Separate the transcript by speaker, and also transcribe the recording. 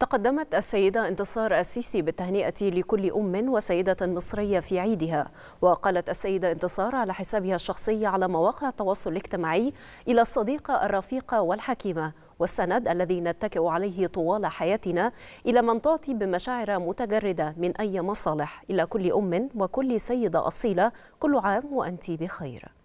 Speaker 1: تقدمت السيدة انتصار السيسي بالتهنئة لكل أم وسيدة مصرية في عيدها وقالت السيدة انتصار على حسابها الشخصي على مواقع التواصل الاجتماعي إلى الصديقة الرفيقة والحكيمة والسند الذي نتكئ عليه طوال حياتنا إلى من تعطي بمشاعر متجردة من أي مصالح إلى كل أم وكل سيدة أصيلة كل عام وأنت بخير